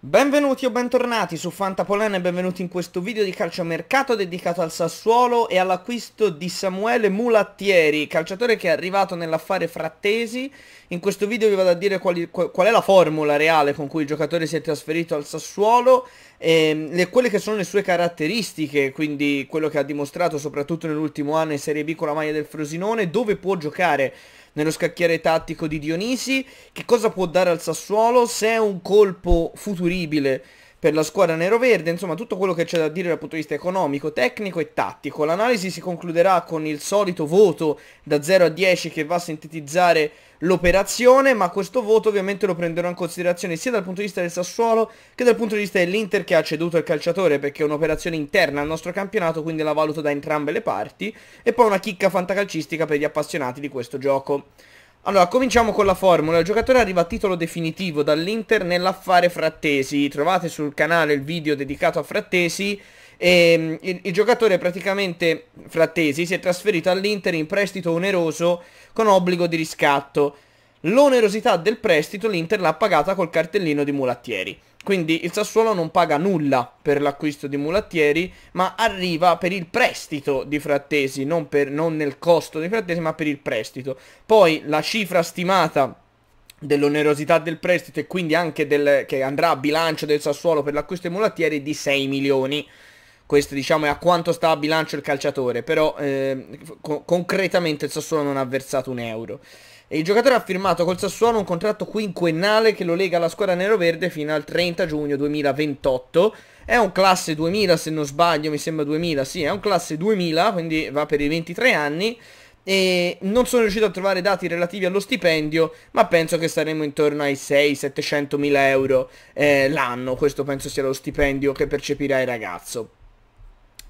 Benvenuti o bentornati su Fantapolen e benvenuti in questo video di calciomercato dedicato al Sassuolo e all'acquisto di Samuele Mulattieri, calciatore che è arrivato nell'affare frattesi. In questo video vi vado a dire quali, qual è la formula reale con cui il giocatore si è trasferito al Sassuolo e ehm, le, quelle che sono le sue caratteristiche, quindi quello che ha dimostrato soprattutto nell'ultimo anno in Serie B con la maglia del Frosinone, dove può giocare nello scacchiere tattico di Dionisi, che cosa può dare al Sassuolo, se è un colpo futuribile per la squadra nero-verde, insomma tutto quello che c'è da dire dal punto di vista economico, tecnico e tattico. L'analisi si concluderà con il solito voto da 0 a 10 che va a sintetizzare l'operazione, ma questo voto ovviamente lo prenderò in considerazione sia dal punto di vista del Sassuolo che dal punto di vista dell'Inter che ha ceduto il calciatore perché è un'operazione interna al nostro campionato, quindi la valuto da entrambe le parti, e poi una chicca fantacalcistica per gli appassionati di questo gioco. Allora, cominciamo con la formula. Il giocatore arriva a titolo definitivo dall'Inter nell'affare Frattesi. Trovate sul canale il video dedicato a Frattesi. E, ehm, il, il, giocatore praticamente frattesi si è trasferito all'Inter in prestito oneroso con obbligo di riscatto. L'onerosità del prestito l'Inter l'ha pagata col cartellino di mulattieri. Quindi il Sassuolo non paga nulla per l'acquisto di Mulattieri, ma arriva per il prestito di Frattesi, non, per, non nel costo di Frattesi, ma per il prestito. Poi la cifra stimata dell'onerosità del prestito e quindi anche del, che andrà a bilancio del Sassuolo per l'acquisto di Mulattieri è di 6 milioni. Questo diciamo è a quanto sta a bilancio il calciatore, però eh, co concretamente il Sassuolo non ha versato un euro. E il giocatore ha firmato col Sassuolo un contratto quinquennale che lo lega alla squadra nero-verde fino al 30 giugno 2028. È un classe 2000 se non sbaglio, mi sembra 2000, sì, è un classe 2000, quindi va per i 23 anni. E non sono riuscito a trovare dati relativi allo stipendio, ma penso che saremo intorno ai 600 700 mila euro eh, l'anno. Questo penso sia lo stipendio che percepirà il ragazzo.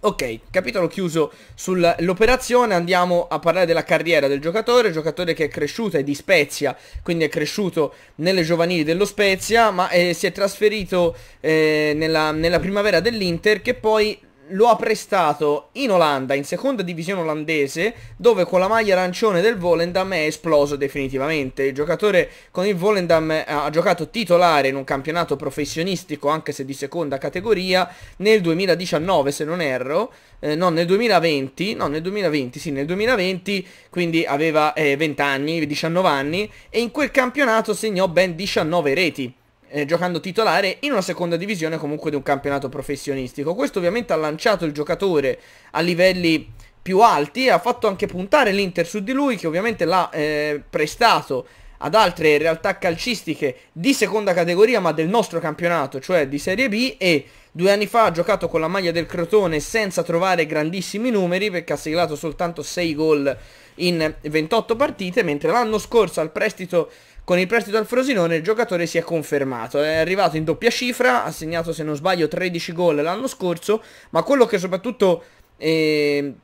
Ok, capitolo chiuso sull'operazione, andiamo a parlare della carriera del giocatore, giocatore che è cresciuto, è di Spezia, quindi è cresciuto nelle giovanili dello Spezia, ma eh, si è trasferito eh, nella, nella primavera dell'Inter che poi lo ha prestato in Olanda, in seconda divisione olandese, dove con la maglia arancione del Volendam è esploso definitivamente. Il giocatore con il Volendam eh, ha giocato titolare in un campionato professionistico, anche se di seconda categoria, nel 2019 se non erro, eh, no nel 2020, no nel 2020, sì nel 2020, quindi aveva eh, 20 anni, 19 anni, e in quel campionato segnò ben 19 reti eh, giocando titolare in una seconda divisione comunque di un campionato professionistico. Questo ovviamente ha lanciato il giocatore a livelli più alti e ha fatto anche puntare l'Inter su di lui che ovviamente l'ha eh, prestato ad altre realtà calcistiche di seconda categoria ma del nostro campionato, cioè di Serie B e due anni fa ha giocato con la maglia del Crotone senza trovare grandissimi numeri perché ha siglato soltanto 6 gol in 28 partite, mentre l'anno scorso al prestito con il prestito al Frosinone il giocatore si è confermato, è arrivato in doppia cifra, ha segnato se non sbaglio 13 gol l'anno scorso, ma quello che soprattutto... Eh,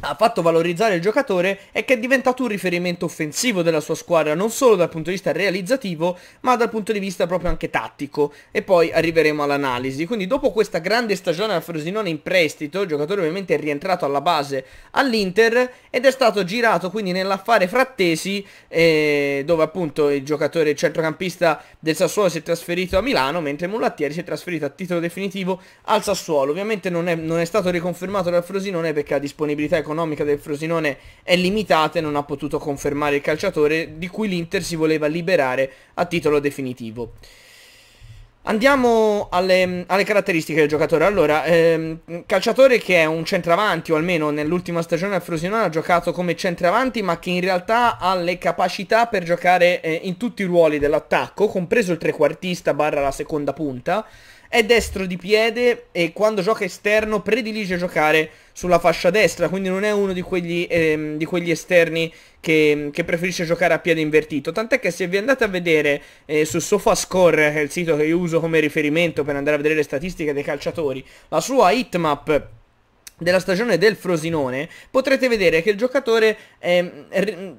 ha fatto valorizzare il giocatore è che è diventato un riferimento offensivo della sua squadra, non solo dal punto di vista realizzativo, ma dal punto di vista proprio anche tattico. E poi arriveremo all'analisi. Quindi dopo questa grande stagione al Frosinone in prestito, il giocatore ovviamente è rientrato alla base all'Inter ed è stato girato quindi nell'affare Frattesi, eh, dove appunto il giocatore il centrocampista del Sassuolo si è trasferito a Milano, mentre Mulattieri si è trasferito a titolo definitivo al Sassuolo. Ovviamente non è, non è stato riconfermato dal Frosinone perché ha disponibilità economica economica del Frosinone è limitata e non ha potuto confermare il calciatore di cui l'Inter si voleva liberare a titolo definitivo. Andiamo alle, alle, caratteristiche del giocatore. Allora, ehm, calciatore che è un centravanti, o almeno nell'ultima stagione al Frosinone ha giocato come centravanti, ma che in realtà ha le capacità per giocare eh, in tutti i ruoli dell'attacco, compreso il trequartista barra la seconda punta. È destro di piede e quando gioca esterno predilige giocare sulla fascia destra, quindi non è uno di quegli, ehm, di quegli esterni che, che, preferisce giocare a piede invertito. Tant'è che se vi andate a vedere eh, su SofaScore, che è il sito che io uso come riferimento per andare a vedere le statistiche dei calciatori, la sua hitmap della stagione del Frosinone potrete vedere che il giocatore eh,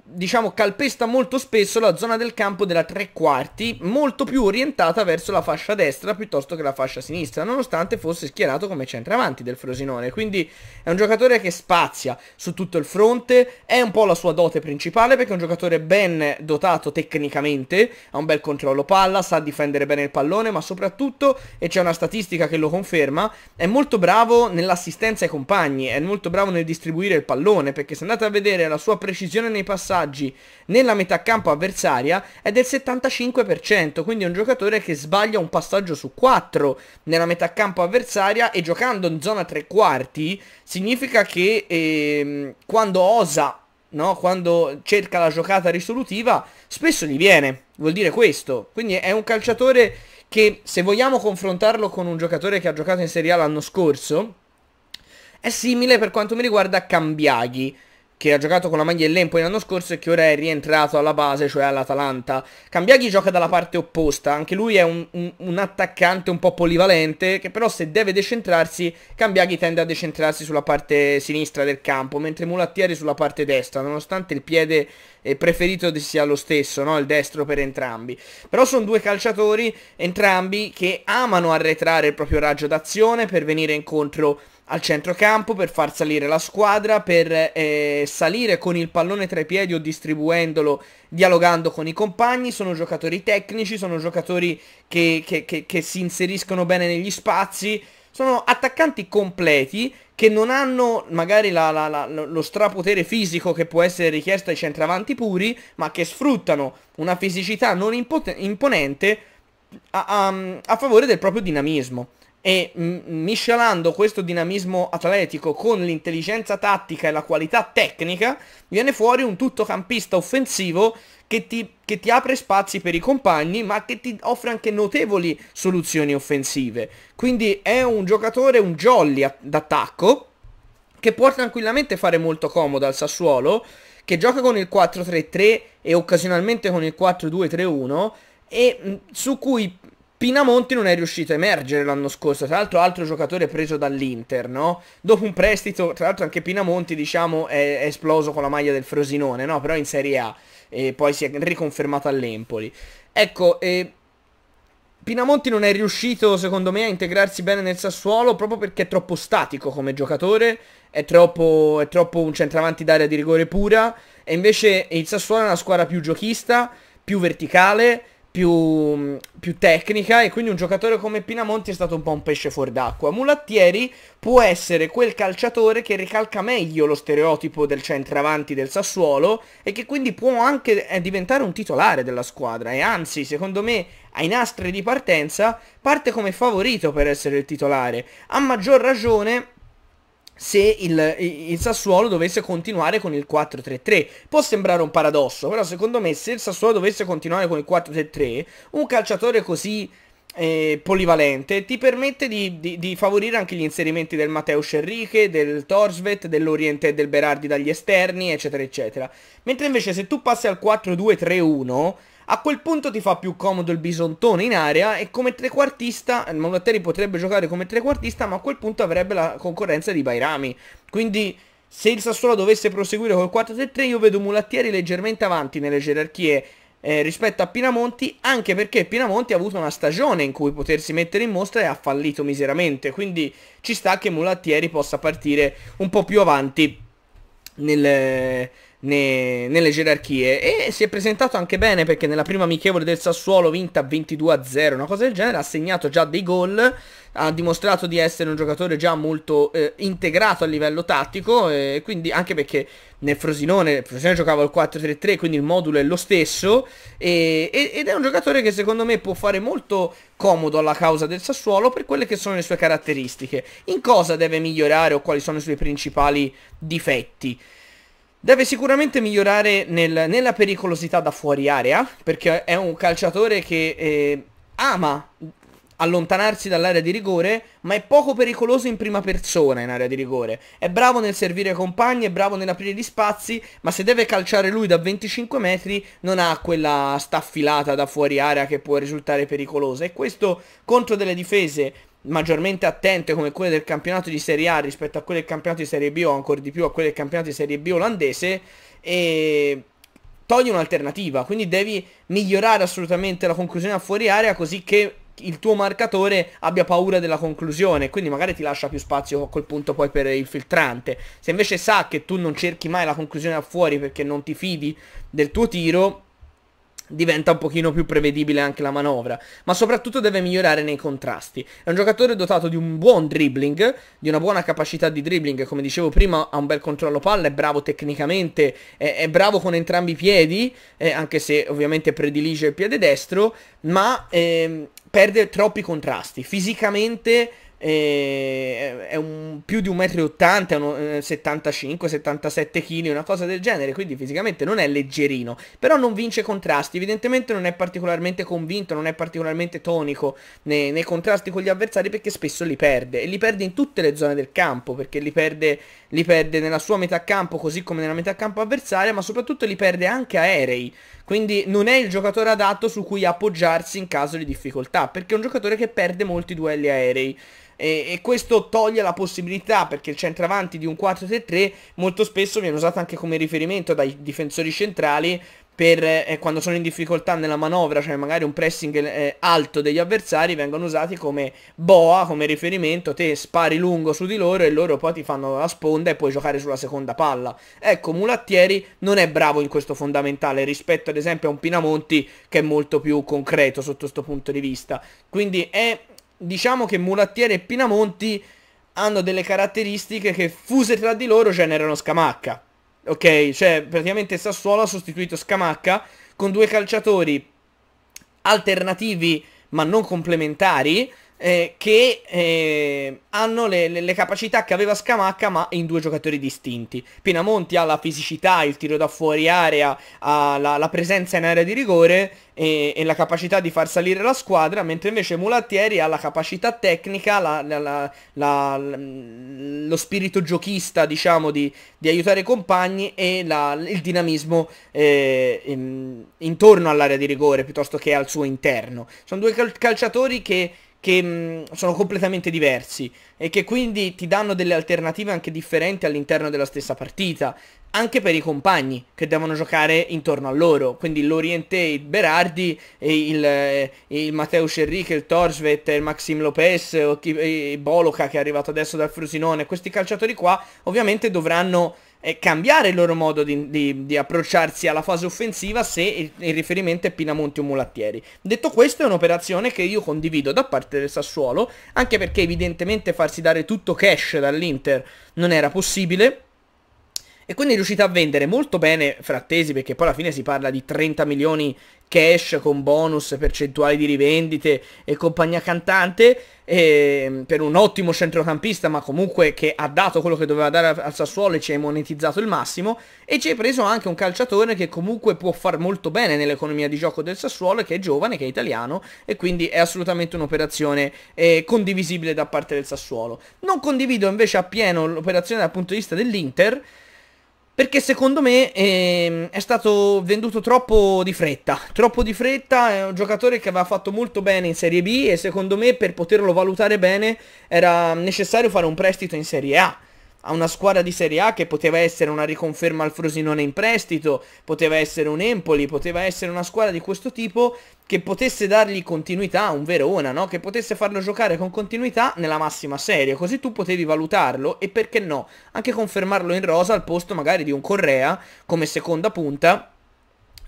diciamo calpesta molto spesso la zona del campo della tre quarti molto più orientata verso la fascia destra piuttosto che la fascia sinistra nonostante fosse schierato come centravanti del Frosinone quindi è un giocatore che spazia su tutto il fronte è un po' la sua dote principale perché è un giocatore ben dotato tecnicamente ha un bel controllo palla sa difendere bene il pallone ma soprattutto e c'è una statistica che lo conferma è molto bravo nell'assistenza ai compagni compagni, è molto bravo nel distribuire il pallone perché se andate a vedere la sua precisione nei passaggi nella metà campo avversaria è del 75%, quindi è un giocatore che sbaglia un passaggio su 4 nella metà campo avversaria e giocando in zona tre quarti significa che ehm, quando osa No? quando cerca la giocata risolutiva, spesso gli viene, vuol dire questo. Quindi è un calciatore che se vogliamo confrontarlo con un giocatore che ha giocato in Serie A l'anno scorso, è simile per quanto mi riguarda a Cambiaghi, che ha giocato con la maglia dell'Empoli l'anno scorso e che ora è rientrato alla base, cioè all'Atalanta. Cambiaghi gioca dalla parte opposta, anche lui è un, un, un, attaccante un po' polivalente, che però se deve decentrarsi, Cambiaghi tende a decentrarsi sulla parte sinistra del campo, mentre Mulattieri sulla parte destra, nonostante il piede eh, preferito sia lo stesso, no? il destro per entrambi. Però sono due calciatori, entrambi, che amano arretrare il proprio raggio d'azione per venire incontro al centrocampo per far salire la squadra, per eh, salire con il pallone tra i piedi o distribuendolo, dialogando con i compagni, sono giocatori tecnici, sono giocatori che, che, che, che si inseriscono bene negli spazi, sono attaccanti completi che non hanno magari la, la, la, lo strapotere fisico che può essere richiesto ai centravanti puri, ma che sfruttano una fisicità non imponente a, a, a favore del proprio dinamismo e mm, mm, miscelando questo dinamismo atletico con l'intelligenza tattica e la qualità tecnica, viene fuori un tuttocampista offensivo che ti, che ti, apre spazi per i compagni, ma che ti offre anche notevoli soluzioni offensive. Quindi è un giocatore, un jolly d'attacco, che può tranquillamente fare molto comodo al Sassuolo, che gioca con il 4-3-3 e occasionalmente con il 4-2-3-1, e mm, su cui Pinamonti non è riuscito a emergere l'anno scorso, tra l'altro altro giocatore preso dall'Inter, no? Dopo un prestito, tra l'altro anche Pinamonti, diciamo, è, è, esploso con la maglia del Frosinone, no? Però in Serie A e poi si è riconfermato all'Empoli. Ecco, eh, Pinamonti non è riuscito, secondo me, a integrarsi bene nel Sassuolo proprio perché è troppo statico come giocatore, è troppo, è troppo un centravanti d'area di rigore pura, e invece il Sassuolo è una squadra più giochista, più verticale, più, più, tecnica e quindi un giocatore come Pinamonti è stato un po' un pesce fuor d'acqua. Mulattieri può essere quel calciatore che ricalca meglio lo stereotipo del centravanti del Sassuolo e che quindi può anche eh, diventare un titolare della squadra e anzi secondo me ai nastri di partenza parte come favorito per essere il titolare. A maggior ragione se il, il, Sassuolo dovesse continuare con il 4-3-3. Può sembrare un paradosso, però secondo me se il Sassuolo dovesse continuare con il 4-3-3, un calciatore così eh, polivalente ti permette di, di, di, favorire anche gli inserimenti del Matteo Scerriche, del Torsvet, dell'Oriente e del Berardi dagli esterni, eccetera, eccetera. Mentre invece se tu passi al 4-2-3-1 a quel punto ti fa più comodo il bisontone in area e come trequartista, eh, Monatteri potrebbe giocare come trequartista, ma a quel punto avrebbe la concorrenza di Bairami. Quindi se il Sassuolo dovesse proseguire col 4-3-3 io vedo Mulattieri leggermente avanti nelle gerarchie eh, rispetto a Pinamonti, anche perché Pinamonti ha avuto una stagione in cui potersi mettere in mostra e ha fallito miseramente, quindi ci sta che Mulattieri possa partire un po' più avanti nel ne, nelle gerarchie e si è presentato anche bene perché nella prima amichevole del Sassuolo vinta 22 0, una cosa del genere, ha segnato già dei gol, ha dimostrato di essere un giocatore già molto eh, integrato a livello tattico e quindi anche perché nel Frosinone, Frosinone giocava il 4-3-3 quindi il modulo è lo stesso e, ed è un giocatore che secondo me può fare molto comodo alla causa del Sassuolo per quelle che sono le sue caratteristiche in cosa deve migliorare o quali sono i suoi principali difetti Deve sicuramente migliorare nel, nella pericolosità da fuori area, perché è un calciatore che eh, ama allontanarsi dall'area di rigore, ma è poco pericoloso in prima persona in area di rigore. È bravo nel servire compagni, è bravo nell'aprire gli spazi, ma se deve calciare lui da 25 metri non ha quella staffilata da fuori area che può risultare pericolosa. E questo contro delle difese maggiormente attente come quelle del campionato di Serie A rispetto a quelle del campionato di Serie B o ancora di più a quelle del campionato di Serie B olandese e togli un'alternativa, quindi devi migliorare assolutamente la conclusione a fuori area così che il tuo marcatore abbia paura della conclusione, quindi magari ti lascia più spazio a quel punto poi per il filtrante. Se invece sa che tu non cerchi mai la conclusione a fuori perché non ti fidi del tuo tiro, diventa un pochino più prevedibile anche la manovra, ma soprattutto deve migliorare nei contrasti. È un giocatore dotato di un buon dribbling, di una buona capacità di dribbling, come dicevo prima ha un bel controllo palla, è bravo tecnicamente, è, è bravo con entrambi i piedi, eh, anche se ovviamente predilige il piede destro, ma eh, perde troppi contrasti. Fisicamente è un, più di 1,80m, 75-77 kg, una cosa del genere, quindi fisicamente non è leggerino, però non vince contrasti, evidentemente non è particolarmente convinto, non è particolarmente tonico nei, nei, contrasti con gli avversari perché spesso li perde, e li perde in tutte le zone del campo, perché li perde, li perde nella sua metà campo così come nella metà campo avversaria, ma soprattutto li perde anche aerei, quindi non è il giocatore adatto su cui appoggiarsi in caso di difficoltà, perché è un giocatore che perde molti duelli aerei. E, e questo toglie la possibilità perché il centravanti di un 4-3-3 molto spesso viene usato anche come riferimento dai difensori centrali per eh, quando sono in difficoltà nella manovra, cioè magari un pressing eh, alto degli avversari, vengono usati come boa, come riferimento, te spari lungo su di loro e loro poi ti fanno la sponda e puoi giocare sulla seconda palla. Ecco, Mulattieri non è bravo in questo fondamentale rispetto ad esempio a un Pinamonti che è molto più concreto sotto questo punto di vista. Quindi è, diciamo che Mulattieri e Pinamonti hanno delle caratteristiche che fuse tra di loro generano scamacca ok? Cioè praticamente Sassuolo ha sostituito Scamacca con due calciatori alternativi ma non complementari eh, che eh, hanno le, le, le, capacità che aveva Scamacca ma in due giocatori distinti. Pinamonti ha la fisicità, il tiro da fuori area, ha la, la presenza in area di rigore e, e, la capacità di far salire la squadra, mentre invece Mulattieri ha la capacità tecnica, la, la, lo spirito giochista diciamo di, di aiutare i compagni e il dinamismo eh, in, intorno all'area di rigore piuttosto che al suo interno. Sono due calciatori che che mh, sono completamente diversi e che quindi ti danno delle alternative anche differenti all'interno della stessa partita, anche per i compagni che devono giocare intorno a loro, quindi l'Oriente, il Berardi, il, eh, il Mateusz Enrique, il Torsvet, il Maxim Lopez, il Boloca che è arrivato adesso dal Frusinone, questi calciatori qua ovviamente dovranno eh, cambiare il loro modo di, di, di, approcciarsi alla fase offensiva se il, il riferimento è Pinamonti o Mulattieri. Detto questo è un'operazione che io condivido da parte del Sassuolo, anche perché evidentemente farsi dare tutto cash dall'Inter non era possibile. E quindi è riuscita a vendere molto bene Frattesi perché poi alla fine si parla di 30 milioni cash con bonus, percentuali di rivendite e compagnia cantante e, ehm, per un ottimo centrocampista ma comunque che ha dato quello che doveva dare al Sassuolo e ci ha monetizzato il massimo e ci hai preso anche un calciatore che comunque può far molto bene nell'economia di gioco del Sassuolo che è giovane, che è italiano e quindi è assolutamente un'operazione eh, condivisibile da parte del Sassuolo. Non condivido invece appieno l'operazione dal punto di vista dell'Inter perché secondo me ehm, è stato venduto troppo di fretta. Troppo di fretta, è un giocatore che aveva fatto molto bene in Serie B e secondo me per poterlo valutare bene era necessario fare un prestito in Serie A a una squadra di Serie A che poteva essere una riconferma al Frosinone in prestito, poteva essere un Empoli, poteva essere una squadra di questo tipo che potesse dargli continuità, un Verona, no? che potesse farlo giocare con continuità nella massima serie, così tu potevi valutarlo e perché no, anche confermarlo in rosa al posto magari di un Correa come seconda punta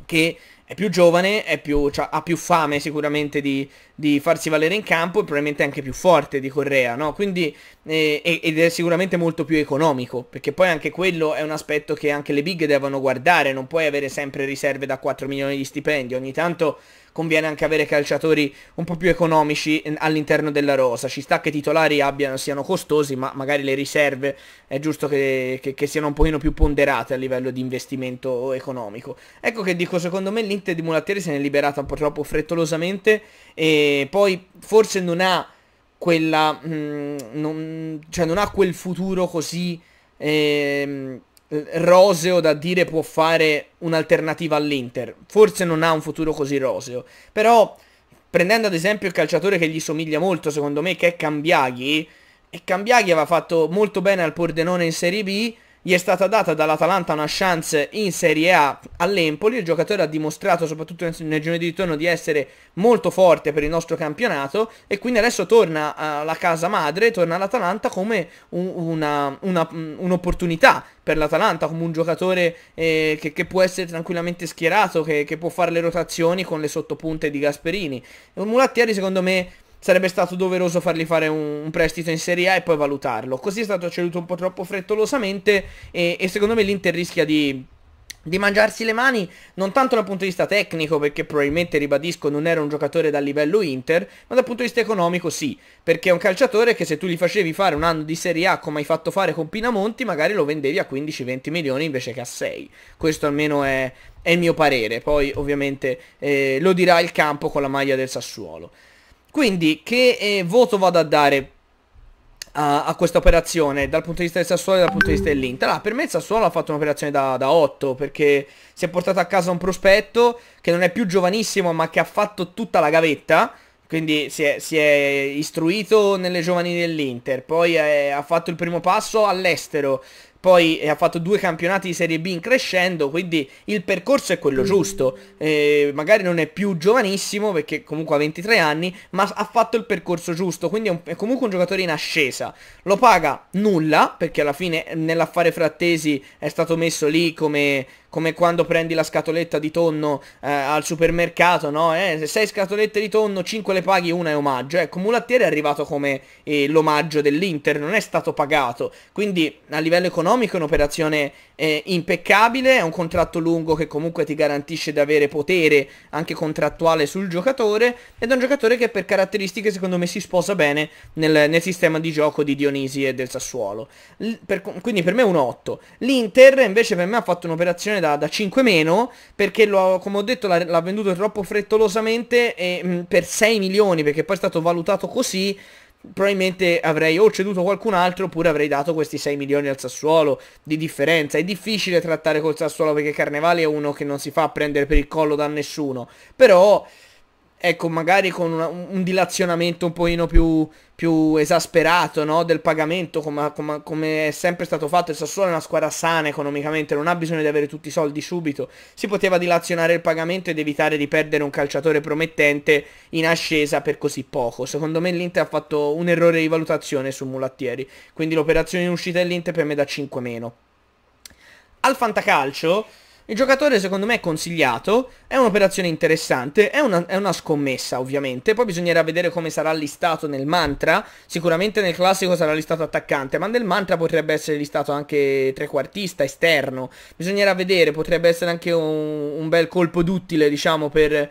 che è più giovane, è più, cioè, ha più fame sicuramente di, di, farsi valere in campo e probabilmente anche più forte di Correa, no? Quindi, eh, ed è sicuramente molto più economico, perché poi anche quello è un aspetto che anche le big devono guardare, non puoi avere sempre riserve da 4 milioni di stipendi, ogni tanto conviene anche avere calciatori un po' più economici all'interno della rosa. Ci sta che i titolari abbiano, siano costosi, ma magari le riserve è giusto che, che, che siano un pochino più ponderate a livello di investimento economico. Ecco che dico, secondo me l'Inter di Mulattieri se ne è liberata un po' troppo frettolosamente e poi forse non ha quella... Mh, mm, non, cioè non ha quel futuro così... Ehm, eh, roseo da dire può fare un'alternativa all'Inter. Forse non ha un futuro così roseo, però prendendo ad esempio il calciatore che gli somiglia molto, secondo me, che è Cambiaghi, e Cambiaghi aveva fatto molto bene al Pordenone in Serie B, gli è stata data dall'Atalanta una chance in Serie A all'Empoli, il giocatore ha dimostrato soprattutto nel giovedì di ritorno di essere molto forte per il nostro campionato e quindi adesso torna eh, alla casa madre, torna all'Atalanta come una, una, mm, un'opportunità per l'Atalanta, come un giocatore eh, che, che, può essere tranquillamente schierato, che, che può fare le rotazioni con le sottopunte di Gasperini. Un Mulattieri secondo me sarebbe stato doveroso fargli fare un, un, prestito in Serie A e poi valutarlo. Così è stato ceduto un po' troppo frettolosamente e, e secondo me l'Inter rischia di di mangiarsi le mani non tanto dal punto di vista tecnico perché probabilmente ribadisco non era un giocatore dal livello Inter ma dal punto di vista economico sì perché è un calciatore che se tu gli facevi fare un anno di Serie A come hai fatto fare con Pinamonti magari lo vendevi a 15-20 milioni invece che a 6 questo almeno è, è il mio parere poi ovviamente eh, lo dirà il campo con la maglia del Sassuolo quindi che eh, voto vado a dare a, a questa operazione dal punto di vista del Sassuolo e dal punto di vista dell'Inter? Allora, ah, per me il Sassuolo ha fatto un'operazione da, da 8 perché si è portato a casa un prospetto che non è più giovanissimo ma che ha fatto tutta la gavetta. Quindi si è, si è, istruito nelle giovani dell'Inter, poi è, eh, ha fatto il primo passo all'estero, poi eh, ha fatto due campionati di Serie B in crescendo, quindi il percorso è quello mm. giusto. Eh, magari non è più giovanissimo, perché comunque ha 23 anni, ma ha fatto il percorso giusto, quindi è, un, è comunque un giocatore in ascesa. Lo paga nulla, perché alla fine nell'affare frattesi è stato messo lì come, come quando prendi la scatoletta di tonno eh, al supermercato, no? Eh, se 6 scatolette di tonno, 5 le paghi, una è omaggio. Ecco, Mulattieri è arrivato come eh, l'omaggio dell'Inter, non è stato pagato. Quindi a livello economico è un'operazione eh, impeccabile, è un contratto lungo che comunque ti garantisce di avere potere anche contrattuale sul giocatore ed è un giocatore che per caratteristiche secondo me si sposa bene nel, nel sistema di gioco di Dionisi e del Sassuolo. L per, quindi per me è un 8. L'Inter invece per me ha fatto un'operazione valutazione da, da 5 meno perché lo, come ho detto l'ha, l'ha venduto troppo frettolosamente e, mh, mm, per 6 milioni perché poi è stato valutato così probabilmente avrei o ceduto qualcun altro oppure avrei dato questi 6 milioni al Sassuolo di differenza. È difficile trattare col Sassuolo perché Carnevale è uno che non si fa prendere per il collo da nessuno, però ecco, magari con una, un dilazionamento un pochino più, più esasperato no? del pagamento, come, come, come, è sempre stato fatto, il Sassuolo è una squadra sana economicamente, non ha bisogno di avere tutti i soldi subito, si poteva dilazionare il pagamento ed evitare di perdere un calciatore promettente in ascesa per così poco. Secondo me l'Inter ha fatto un errore di valutazione su Mulattieri, quindi l'operazione in uscita dell'Inter per me da 5 meno. Al fantacalcio il giocatore secondo me è consigliato, è un'operazione interessante, è una, è una, scommessa ovviamente, poi bisognerà vedere come sarà listato nel mantra, sicuramente nel classico sarà listato attaccante, ma nel mantra potrebbe essere listato anche trequartista, esterno, bisognerà vedere, potrebbe essere anche un, un bel colpo d'utile diciamo per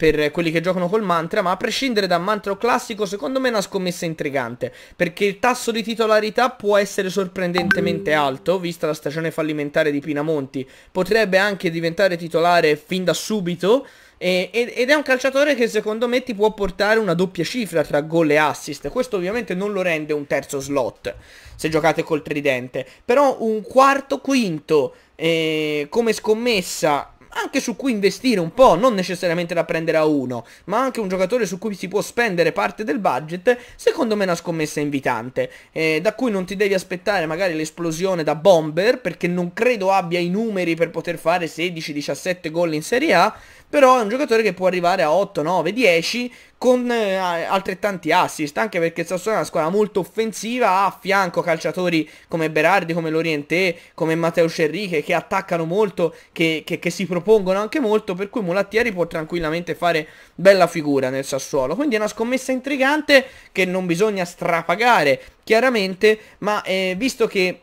per quelli che giocano col mantra, ma a prescindere da mantra classico, secondo me è una scommessa intrigante, perché il tasso di titolarità può essere sorprendentemente alto, vista la stagione fallimentare di Pinamonti, potrebbe anche diventare titolare fin da subito, ed è un calciatore che secondo me ti può portare una doppia cifra tra gol e assist. Questo ovviamente non lo rende un terzo slot se giocate col tridente, però un quarto quinto eh, come scommessa anche su cui investire un po', non necessariamente da prendere a uno, ma anche un giocatore su cui si può spendere parte del budget, secondo me è una scommessa invitante, eh, da cui non ti devi aspettare magari l'esplosione da bomber, perché non credo abbia i numeri per poter fare 16-17 gol in Serie A, però è un giocatore che può arrivare a 8, 9, 10 con eh, altrettanti assist, anche perché il Sassuolo è una squadra molto offensiva, ha a fianco calciatori come Berardi, come Lorientè, come Matteo Cerriche, che attaccano molto, che, che, che si propongono anche molto, per cui Mulattieri può tranquillamente fare bella figura nel Sassuolo. Quindi è una scommessa intrigante che non bisogna strapagare, chiaramente, ma eh, visto che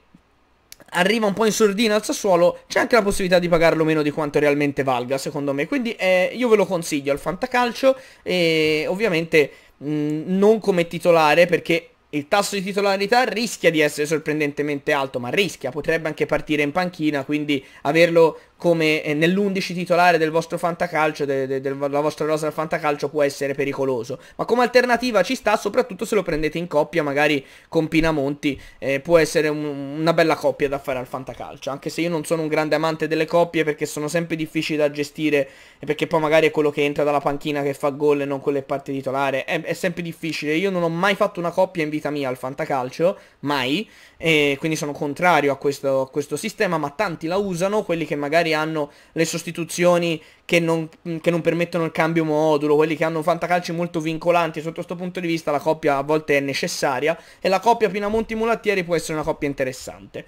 arriva un po' in sordina al Sassuolo, c'è anche la possibilità di pagarlo meno di quanto realmente valga, secondo me. Quindi eh, io ve lo consiglio al Fantacalcio e ovviamente mh, mm, non come titolare perché il tasso di titolarità rischia di essere sorprendentemente alto, ma rischia, potrebbe anche partire in panchina, quindi averlo come eh, nell'11 titolare del vostro fantacalcio, de, de, della vostra rosa del fantacalcio può essere pericoloso, ma come alternativa ci sta, soprattutto se lo prendete in coppia, magari con Pinamonti, eh, può essere un, una bella coppia da fare al fantacalcio, anche se io non sono un grande amante delle coppie perché sono sempre difficili da gestire e perché poi magari è quello che entra dalla panchina che fa gol e non quelle che parte titolare, è, è sempre difficile, io non ho mai fatto una coppia in vita vita mia al fantacalcio, mai, e quindi sono contrario a questo, a questo sistema, ma tanti la usano, quelli che magari hanno le sostituzioni che non, che non permettono il cambio modulo, quelli che hanno fantacalci molto vincolanti, sotto questo punto di vista la coppia a volte è necessaria e la coppia Pinamonti-Mulattieri può essere una coppia interessante.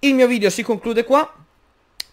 Il mio video si conclude qua,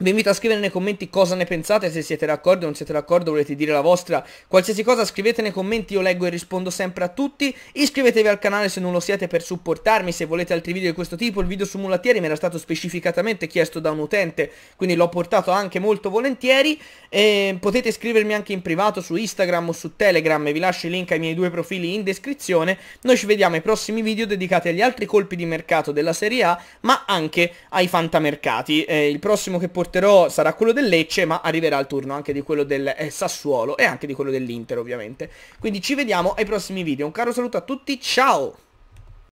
vi invito a scrivere nei commenti cosa ne pensate, se siete d'accordo o non siete d'accordo, volete dire la vostra, qualsiasi cosa scrivete nei commenti, io leggo e rispondo sempre a tutti, iscrivetevi al canale se non lo siete per supportarmi, se volete altri video di questo tipo, il video su mulattieri mi era stato specificatamente chiesto da un utente, quindi l'ho portato anche molto volentieri, e potete iscrivermi anche in privato su Instagram o su Telegram, vi lascio il link ai miei due profili in descrizione, noi ci vediamo ai prossimi video dedicati agli altri colpi di mercato della Serie A, ma anche ai fantamercati, eh, il prossimo che porterò porterò sarà quello del Lecce, ma arriverà il turno anche di quello del eh, Sassuolo e anche di quello dell'Inter ovviamente. Quindi ci vediamo ai prossimi video. Un caro saluto a tutti, ciao!